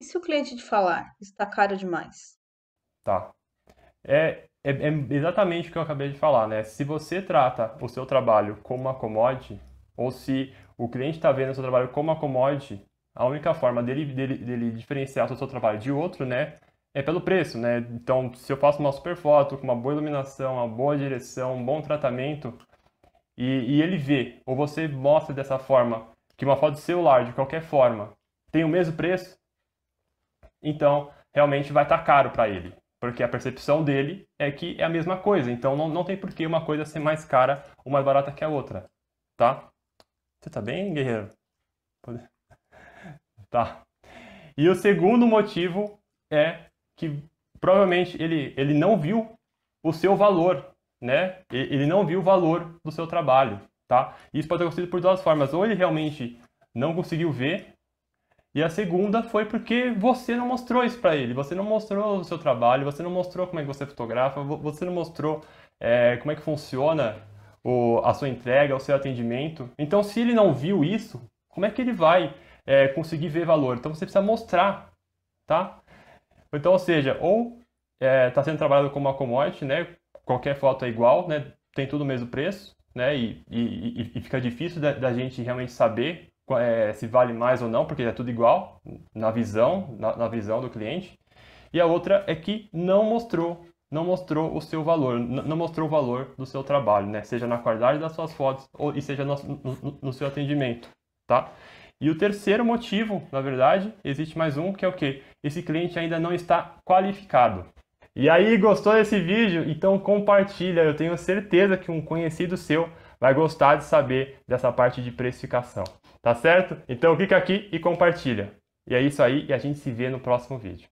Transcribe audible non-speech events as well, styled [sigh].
E se o cliente te falar, está caro demais? Tá. É, é, é, exatamente o que eu acabei de falar, né? Se você trata o seu trabalho como uma commodity, ou se o cliente está vendo o seu trabalho como uma commodity, a única forma dele, dele, dele diferenciar o seu trabalho de outro, né? É pelo preço, né? Então, se eu faço uma super foto com uma boa iluminação, uma boa direção, um bom tratamento, e, e ele vê, ou você mostra dessa forma, que uma foto de celular, de qualquer forma, tem o mesmo preço, então, realmente vai estar tá caro para ele, porque a percepção dele é que é a mesma coisa. Então, não, não tem por que uma coisa ser mais cara ou mais barata que a outra, tá? Você tá bem, guerreiro? Pode... [laughs] Tá. E o segundo motivo é que provavelmente ele, ele não viu o seu valor, né? Ele não viu o valor do seu trabalho, tá? Isso pode ter acontecido por duas formas. Ou ele realmente não conseguiu ver e a segunda foi porque você não mostrou isso para ele, você não mostrou o seu trabalho, você não mostrou como é que você fotografa, você não mostrou é, como é que funciona o, a sua entrega, o seu atendimento. Então, se ele não viu isso, como é que ele vai é, conseguir ver valor? Então, você precisa mostrar, tá? Então, ou seja, ou está é, tá sendo trabalhado como uma commodity, né? Qualquer foto é igual, né? Tem tudo o mesmo preço, né? E, e, e fica difícil da, da gente realmente saber é, se vale mais ou não, porque é tudo igual na visão, na, na visão do cliente. E a outra é que não mostrou, não mostrou o seu valor, não mostrou o valor do seu trabalho, né? Seja na qualidade das suas fotos ou e seja no, no, no seu atendimento, tá? E o terceiro motivo, na verdade, existe mais um, que é o quê? Esse cliente ainda não está qualificado. E aí, gostou desse vídeo? Então compartilha, eu tenho certeza que um conhecido seu vai gostar de saber dessa parte de precificação. Tá certo? Então clica aqui e compartilha. E é isso aí e a gente se vê no próximo vídeo.